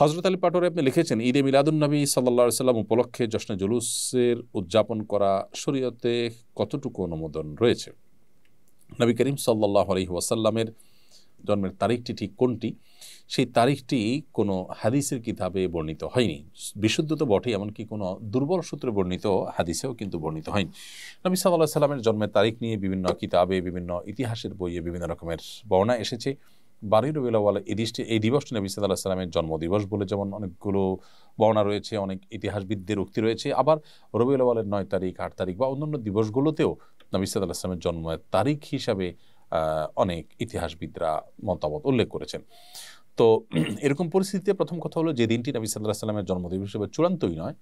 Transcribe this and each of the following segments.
হজরত আলী পাটোরে আপনি লিখেছেন ঈদে মিলাদুলনবী সাল্লা সাল্লাম উপলক্ষে জশ্নে জুলুসের উদযাপন করা শরীয়তে কতটুকু অনুমোদন রয়েছে নবী করিম সাল্লাহ আলহি ওয়াসাল্লামের জন্মের তারিখটি ঠিক কোনটি সেই তারিখটি কোনো হাদিসের কিতাবে বর্ণিত হয়নি বিশুদ্ধ তো বটে এমনকি কোনো দুর্বল সূত্রে বর্ণিত হাদিসেও কিন্তু বর্ণিত হয়নি নবী সাল্লাহ সাল্লামের জন্মের তারিখ নিয়ে বিভিন্ন কিতাবে বিভিন্ন ইতিহাসের বইয়ে বিভিন্ন রকমের বর্ণা এসেছে বারোই রবিউলাওয়ালা এই দৃষ্টি এই দিবসটি নবী সাদ আল্লাহ সাল্লামের জন্মদিবস বলে যেমন অনেকগুলো বর্ণা রয়েছে অনেক ইতিহাসবিদদের উক্তি রয়েছে আবার রবিউলাওয়ালের নয় তারিখ আট তারিখ বা অন্যান্য দিবসগুলোতেও নবী সাদ আল্লাহ জন্মের তারিখ হিসাবে অনেক ইতিহাসবিদরা মতামত উল্লেখ করেছেন তো এরকম পরিস্থিতিতে প্রথম কথা হলো যে দিনটি নবী সাল্লাহ সাল্লামের জন্মদিবস হিসেবে চূড়ান্তই নয়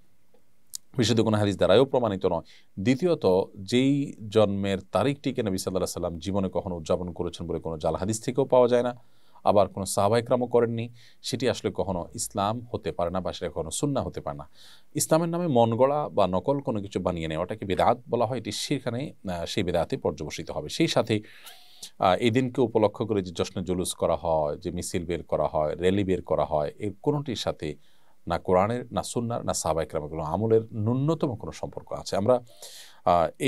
বিশুদ্ধ কোনো হাদিস দ্বারাও প্রমাণিত নয় দ্বিতীয়ত যেই জন্মের তারিখটিকে নবী সাল্লাহ সাল্লাম জীবনে কখনো উদযাপন করেছেন বলে কোনো জাল হাদিস থেকেও পাওয়া যায় না আবার কোনো সাহবাহিক্রামও করেননি সেটি আসলে কখনো ইসলাম হতে পারে না বা সেটা কখনো সুন্না হতে পারে না ইসলামের নামে মন গড়া বা নকল কোনো কিছু বানিয়ে নেয় ওটাকে বেদাত বলা হয় এটি সেখানে সেই বেদাতে পর্যবসিত হবে সেই সাথে এই দিনকে উপলক্ষ করে যে জশ্নে জুলুস করা হয় যে মিছিল বের করা হয় র্যালি বের করা হয় এর কোনোটির সাথে না কোরআনের না সুন্নার না সাবাইক রামগুলো আমলের ন্যূনতম কোনো সম্পর্ক আছে আমরা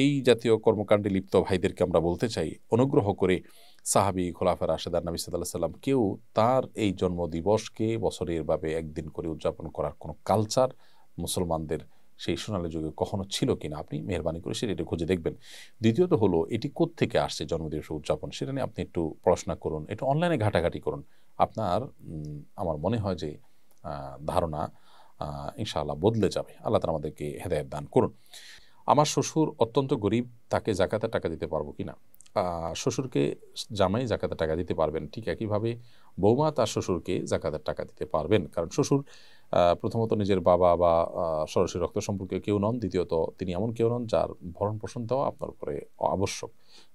এই জাতীয় কর্মকাণ্ডে লিপ্ত ভাইদেরকে আমরা বলতে চাই অনুগ্রহ করে সাহাবি খোলাফের রাশেদার নবী সাদাল্লাহ সাল্লাম কেউ তার এই জন্মদিবসকে বছরের ভাবে একদিন করে উদযাপন করার কোনো কালচার মুসলমানদের সেই সোনালী যুগে কখনো ছিল কিনা আপনি মেহরবানি করে সেটা খুঁজে দেখবেন দ্বিতীয়ত হলো এটি কোত্থেকে আসছে জন্মদিবস উদযাপন সেটা নিয়ে আপনি একটু পড়াশোনা করুন একটু অনলাইনে ঘাটাঘাটি করুন আপনার আমার মনে হয় যে ধারণা ইনশাআল্লাহ বদলে যাবে আল্লাহ তালা আমাদেরকে হেদায়ত দান করুন আমার শ্বশুর অত্যন্ত গরিব তাকে জাকাতের টাকা দিতে পারবো কি না শ্বশুরকে জামাই জাকাতের টাকা দিতে পারবেন ঠিক একইভাবে বৌমা তার শ্বশুরকে জাকাতের টাকা দিতে পারবেন কারণ শ্বশুর প্রথমত নিজের বাবা বা সরাসরি রক্ত সম্পর্কে কেউ নন দ্বিতীয়ত তিনি এমন কেউ নন যার ভরণ পোষণ দেওয়া আপনার উপরে আবশ্যক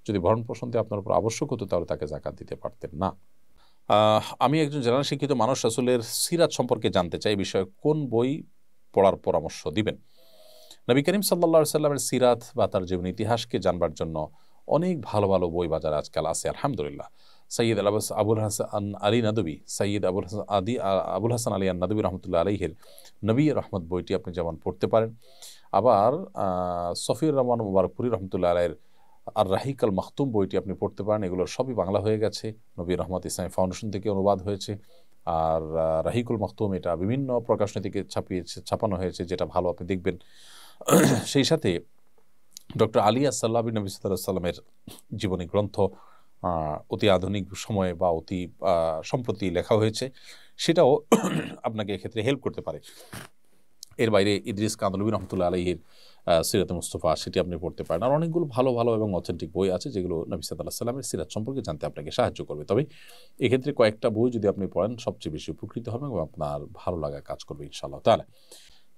যদি ভরণ পোষণ দেওয়া আপনার উপর আবশ্যক হতো তাহলে তাকে জাকাত দিতে পারতেন না আমি একজন জেনারেল শিক্ষিত মানুষ রাসুলের সিরাত সম্পর্কে জানতে চাই বিষয়ে কোন বই পড়ার পরামর্শ দিবেন নবী করিম সাল্লা সাল্লামের সিরাত বা তার জীবন ইতিহাসকে জানবার জন্য অনেক ভালো ভালো বই বাজার আজকাল আছে আলহামদুলিল্লাহ সৈয়দ আলাবাস আবুল হাসান আলী নাদবী সৈয়দ আবুল হাসান আদি আবুল হাসান আলী নাদবী রহমতুল্লাহ আলহের নবী রহমত বইটি আপনি যেমন পড়তে পারেন আবার সফির রহমান মুবারকপুরি রহমতুল্লাহ আলাইয়ের আর আল মাহতুম বইটি আপনি পড়তে পারেন এগুলোর সবই বাংলা হয়ে গেছে নবীর রহমত ইসলামী ফাউন্ডেশন থেকে অনুবাদ হয়েছে আর রাহিকুল মাহতুম এটা বিভিন্ন প্রকাশনী থেকে ছাপিয়েছে ছাপানো হয়েছে যেটা ভালো আপনি দেখবেন সেই সাথে ডক্টর আলী আসাল্লাবি নবী সাল্লামের জীবনী গ্রন্থ অতি আধুনিক সময়ে বা অতি সম্প্রতি লেখা হয়েছে সেটাও আপনাকে এক্ষেত্রে হেল্প করতে পারে এর বাইরে ইদ্রিস কান্দলবী রহমতুল্লাহ আলহির সিরাত মুস্তফা সেটি আপনি পড়তে পারেন আর অনেকগুলো ভালো ভালো এবং অথেন্টিক বই আছে যেগুলো নবী সাদাল্লাহ সাল্লামের সিরাত সম্পর্কে জানতে আপনাকে সাহায্য করবে তবে এক্ষেত্রে কয়েকটা বই যদি আপনি পড়েন সবচেয়ে বেশি উপকৃত হবে এবং আপনার ভালো লাগা কাজ করবে ইনশাআল্লাহ তাহলে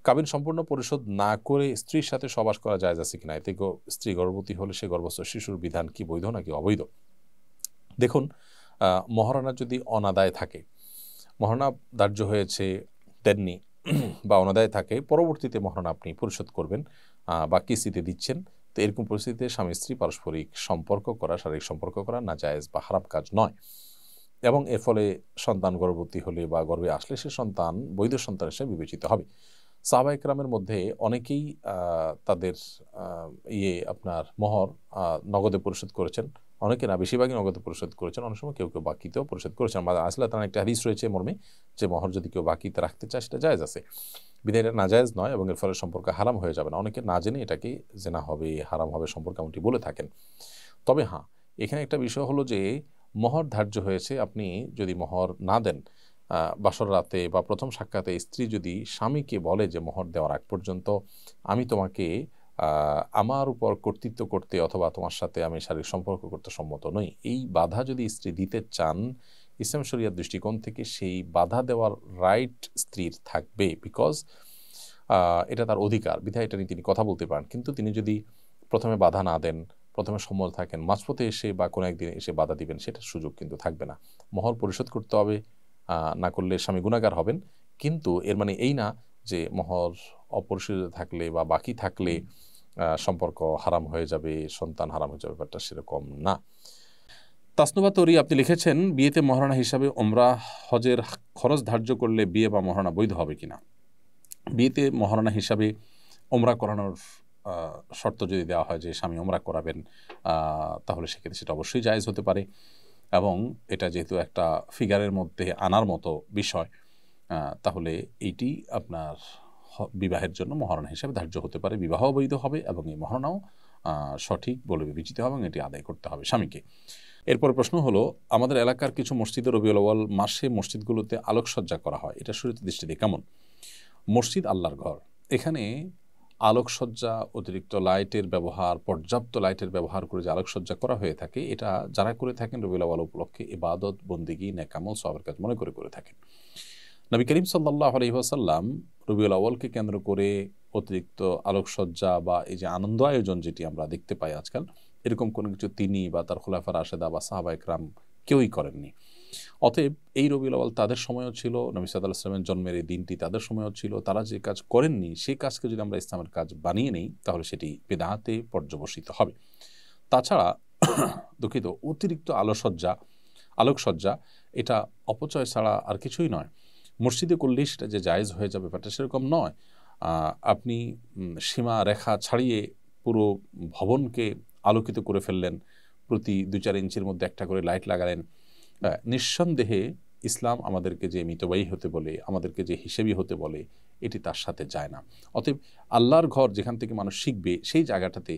কাবিন সম্পূর্ণ পরিশোধ না করে স্ত্রীর সাথে সবাস করা যায় আছে কিনা এতে স্ত্রী গর্ভবতী হলে সে গর্ভস্থ শিশুর বিধান কি বৈধ নাকি অবৈধ দেখুন মহারণা যদি অনাদায় থাকে মহারণা দার্য হয়েছে দেননি বা অনাদায় থাকে পরবর্তীতে মহারণা আপনি পরিশোধ করবেন বা কিস্তিতে দিচ্ছেন তো এরকম পরিস্থিতিতে স্বামী স্ত্রী পারস্পরিক সম্পর্ক করা শারীরিক সম্পর্ক করা না জায়েজ বা হারাপ কাজ নয় এবং এর ফলে সন্তান গর্ভবতী হলে বা গর্ভে আসলে সে সন্তান বৈধ সন্তান হিসেবে বিবেচিত হবে সাহবা মধ্যে অনেকেই তাদের ইয়ে আপনার মহর নগদে পরিশোধ করেছেন অনেকে না বেশিরভাগই নগদ পরিশোধ করেছেন অনেক সময় কেউ কেউ বাকিতেও পরিশোধ করেছেন বা আসলে তার একটা হাদিস রয়েছে মর্মে যে মহর যদি কেউ বাকিতে রাখতে চায় সেটা জায়জ আছে বিদায় এটা নাজায়জ নয় এবং এর ফলে সম্পর্ক হারাম হয়ে যাবে না অনেকে না জেনে এটাকে জেনা হবে হারাম হবে সম্পর্কে এমনটি বলে থাকেন তবে হ্যাঁ এখানে একটা বিষয় হলো যে মহর ধার্য হয়েছে আপনি যদি মহর না দেন বাসর রাতে বা প্রথম সাক্ষাতে স্ত্রী যদি স্বামীকে বলে যে মহর দেওয়ার আগ পর্যন্ত আমি তোমাকে আমার উপর কর্তৃত্ব করতে অথবা তোমার সাথে আমি শারীরিক সম্পর্ক করতে সম্মত নই এই বাধা যদি স্ত্রী দিতে চান ইসলাম শরিয়ার দৃষ্টিকোণ থেকে সেই বাধা দেওয়ার রাইট স্ত্রীর থাকবে বিকজ এটা তার অধিকার বিধায় এটা নিয়ে তিনি কথা বলতে পারেন কিন্তু তিনি যদি প্রথমে বাধা না দেন প্রথমে সম্মত থাকেন মাঝপথে এসে বা কোনো একদিন এসে বাধা দিবেন সেটার সুযোগ কিন্তু থাকবে না মহল পরিশোধ করতে হবে না করলে স্বামী গুণাগার হবেন কিন্তু এর মানে এই না যে মহর অপরিশোধিত থাকলে বা বাকি থাকলে সম্পর্ক হারাম হয়ে যাবে সন্তান হারাম হয়ে যাবে ব্যাপারটা সেরকম না তাসনুবা তরি আপনি লিখেছেন বিয়েতে মহারণা হিসাবে ওমরা হজের খরচ ধার্য করলে বিয়ে বা মহারণা বৈধ হবে কিনা বিয়েতে মহারণা হিসাবে ওমরা করানোর শর্ত যদি দেওয়া হয় যে স্বামী ওমরা করাবেন তাহলে সেক্ষেত্রে সেটা অবশ্যই জায়জ হতে পারে এবং এটা যেহেতু একটা ফিগারের মধ্যে আনার মতো বিষয় তাহলে এইটি আপনার বিবাহের জন্য মহারণা হিসাবে ধার্য হতে পারে বিবাহ অবৈধ হবে এবং এই মহারণাও সঠিক বলে বিবেচিত হবে এবং এটি আদায় করতে হবে স্বামীকে এরপর প্রশ্ন হলো আমাদের এলাকার কিছু মসজিদে রবি আওয়াল মাসে মসজিদগুলোতে আলোকসজ্জা করা হয় এটা দৃষ্টি দৃষ্টিতে কেমন মসজিদ আল্লাহর ঘর এখানে আলোকসজ্জা অতিরিক্ত লাইটের ব্যবহার পর্যাপ্ত লাইটের ব্যবহার করে যে আলোকসজ্জা করা হয়ে থাকে এটা যারা করে থাকেন রবি আওয়াল উপলক্ষে ইবাদত বন্দিগি নেকামল সবের কাজ মনে করে করে থাকেন নবী করিম সাল্লাহ আসাল্লাম রবিউল আউ্লকে কেন্দ্র করে অতিরিক্ত আলোকসজ্জা বা এই যে আনন্দ আয়োজন যেটি আমরা দেখতে পাই আজকাল এরকম কোনো কিছু তিনি বা তার খোলাফা রাশেদা বা সাহাবা ইকরাম কেউই করেননি অতএব এই রবিউল আউ্ল তাদের সময়ও ছিল নবী সাদ ইসলামের জন্মের এই দিনটি তাদের সময়ও ছিল তারা যে কাজ করেননি সেই কাজকে যদি আমরা ইসলামের কাজ বানিয়ে নিই তাহলে সেটি বেদাহাতে পর্যবসিত হবে তাছাড়া দুঃখিত অতিরিক্ত আলোসজ্জা আলোকসজ্জা এটা অপচয় ছাড়া আর কিছুই নয় মসজিদে করলেই সেটা যে জায়েজ হয়ে যাবে ব্যাপারটা সেরকম নয় আপনি সীমা রেখা ছাড়িয়ে পুরো ভবনকে আলোকিত করে ফেললেন প্রতি দু চার ইঞ্চির মধ্যে একটা করে লাইট লাগালেন নিঃসন্দেহে ইসলাম আমাদেরকে যে মিতবাহী হতে বলে আমাদেরকে যে হিসেবি হতে বলে এটি তার সাথে যায় না অতএব আল্লাহর ঘর যেখান থেকে মানুষ শিখবে সেই জায়গাটাতে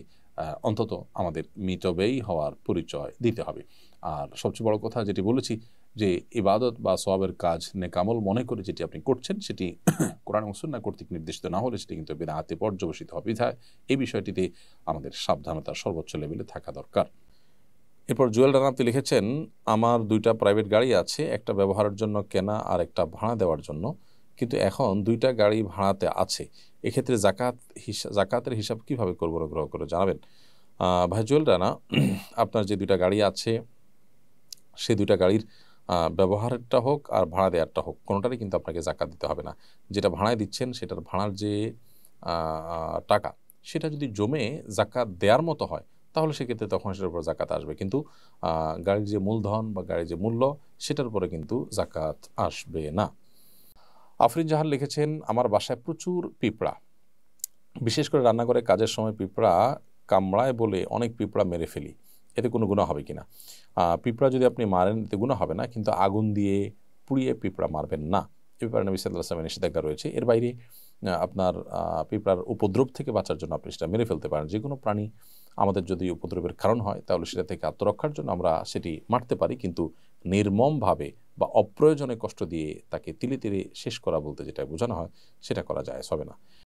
অন্তত আমাদের মিতবেই হওয়ার পরিচয় দিতে হবে আর সবচেয়ে বড় কথা যেটি বলেছি যে ইবাদত বা সবাবের কাজ নেকামল মনে করে যেটি আপনি করছেন সেটি কোরআন না কর্তৃক নির্দিষ্ট না হলে সেটি কিন্তু হাতে পর্যবেসিত হবে বিধায় এই বিষয়টিতে আমাদের সাবধানতা সর্বোচ্চ লেভেলে থাকা দরকার এরপর জুয়েল রানাপ্তি লিখেছেন আমার দুইটা প্রাইভেট গাড়ি আছে একটা ব্যবহারের জন্য কেনা আর একটা ভাড়া দেওয়ার জন্য কিন্তু এখন দুইটা গাড়ি ভাড়াতে আছে এক্ষেত্রে জাকাত হিসাব জাকাতের হিসাব কীভাবে করবো অনুগ্রহ করে জানাবেন ভাই জুয়েল রানা আপনার যে দুইটা গাড়ি আছে সে দুইটা গাড়ির ব্যবহারেরটা হোক আর ভাড়া দেওয়ারটা হোক কোনোটারই কিন্তু আপনাকে জাকাত দিতে হবে না যেটা ভাড়ায় দিচ্ছেন সেটার ভাড়ার যে টাকা সেটা যদি জমে জাকাত দেওয়ার মতো হয় তাহলে সেক্ষেত্রে তখন সেটার উপর জাকাত আসবে কিন্তু গাড়ির যে মূলধন বা গাড়ির যে মূল্য সেটার উপরে কিন্তু জাকাত আসবে না আফরিন জাহান লিখেছেন আমার বাসায় প্রচুর পিঁপড়া বিশেষ করে রান্নাঘরে কাজের সময় পিঁপড়া কামড়ায় বলে অনেক পিঁপড়া মেরে ফেলি এতে কোনো গুণা হবে কি না পিঁপড়া যদি আপনি মারেন এতে গুণা হবে না কিন্তু আগুন দিয়ে পুড়িয়ে পিঁপড়া মারবেন না এ ব্যাপারে নবী সাল্লাহ আসলামের নিষেধাজ্ঞা রয়েছে এর বাইরে আপনার পিঁপড়ার উপদ্রব থেকে বাঁচার জন্য আপনি সেটা মেরে ফেলতে পারেন যে কোনো প্রাণী আমাদের যদি উপদ্রবের কারণ হয় তাহলে সেটা থেকে আত্মরক্ষার জন্য আমরা সেটি মারতে পারি কিন্তু নির্মমভাবে বা অপ্রয়োজনে কষ্ট দিয়ে তাকে তিলে তিলে শেষ করা বলতে যেটা বোঝানো হয় সেটা করা যায় হবে না